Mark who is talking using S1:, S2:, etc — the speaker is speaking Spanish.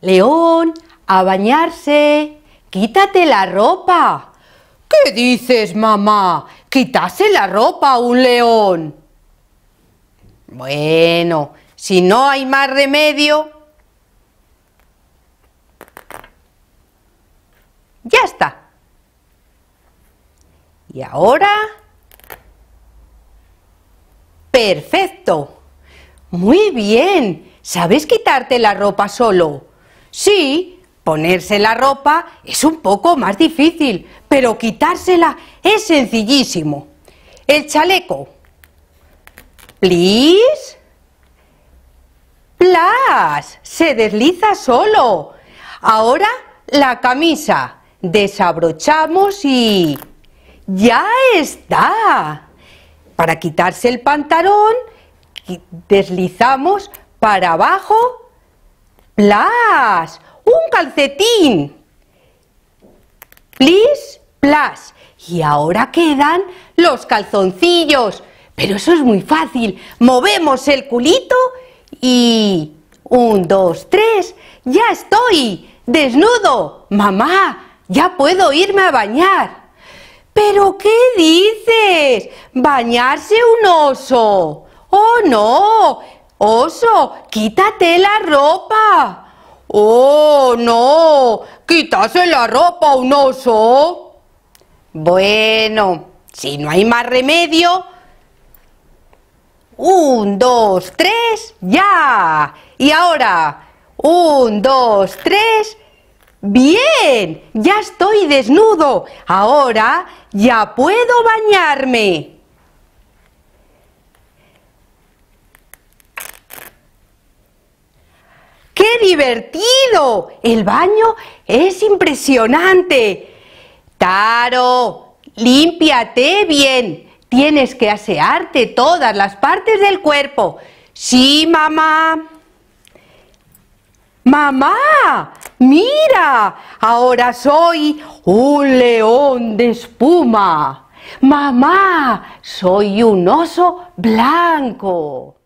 S1: León, a bañarse. Quítate la ropa. ¿Qué dices, mamá? Quitase la ropa a un león. Bueno, si no hay más remedio... Ya está. Y ahora... Perfecto. Muy bien. ¿Sabes quitarte la ropa solo? Sí, ponerse la ropa es un poco más difícil, pero quitársela es sencillísimo. El chaleco. plis, Plas. Se desliza solo. Ahora la camisa. Desabrochamos y... ¡Ya está! Para quitarse el pantalón, deslizamos para abajo Plas. Un calcetín. Plis, plas. Y ahora quedan los calzoncillos. Pero eso es muy fácil. Movemos el culito y... Un, dos, tres. Ya estoy. Desnudo. Mamá, ya puedo irme a bañar. ¿Pero qué dices? Bañarse un oso. Oh, no. Oso, quítate la ropa. Oh, no, quítase la ropa un oso. Bueno, si no hay más remedio, un, dos, tres, ya. Y ahora, un, dos, tres, bien, ya estoy desnudo. Ahora ya puedo bañarme. divertido! El baño es impresionante. Taro, límpiate bien. Tienes que asearte todas las partes del cuerpo. Sí, mamá. Mamá, mira, ahora soy un león de espuma. Mamá, soy un oso blanco.